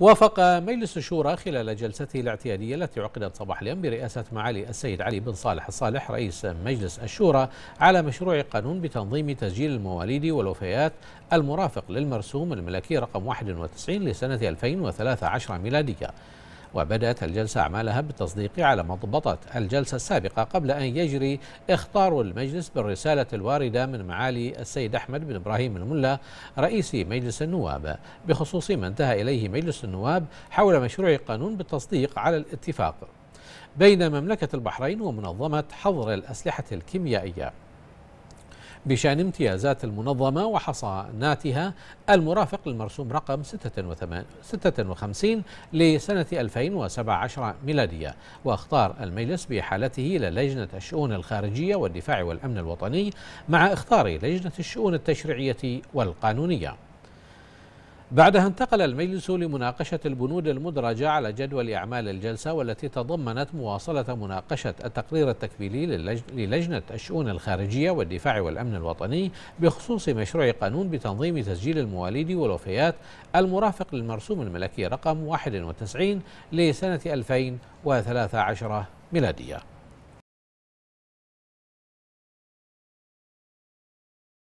وافق مجلس الشورى خلال جلسته الاعتيادية التي عقدت صباح اليوم برئاسة معالي السيد علي بن صالح الصالح رئيس مجلس الشورى على مشروع قانون بتنظيم تسجيل المواليد والوفيات المرافق للمرسوم الملكي رقم 91 لسنة 2013 ميلادية وبدأت الجلسة أعمالها بالتصديق على مضبطة الجلسة السابقة قبل أن يجري إخطار المجلس بالرسالة الواردة من معالي السيد أحمد بن إبراهيم الملا رئيس مجلس النواب بخصوص ما انتهى إليه مجلس النواب حول مشروع قانون بالتصديق على الاتفاق بين مملكة البحرين ومنظمة حظر الأسلحة الكيميائية بشأن امتيازات المنظمة وحصاناتها المرافق للمرسوم رقم 56 لسنة 2017 ميلادية واختار المجلس بحالته إلى لجنة الشؤون الخارجية والدفاع والأمن الوطني مع اختار لجنة الشؤون التشريعية والقانونية بعدها انتقل المجلس لمناقشة البنود المدرجة على جدول أعمال الجلسة والتي تضمنت مواصلة مناقشة التقرير التكميلي للجنة الشؤون الخارجية والدفاع والأمن الوطني بخصوص مشروع قانون بتنظيم تسجيل المواليد والوفيات المرافق للمرسوم الملكي رقم 91 لسنة 2013 ميلادية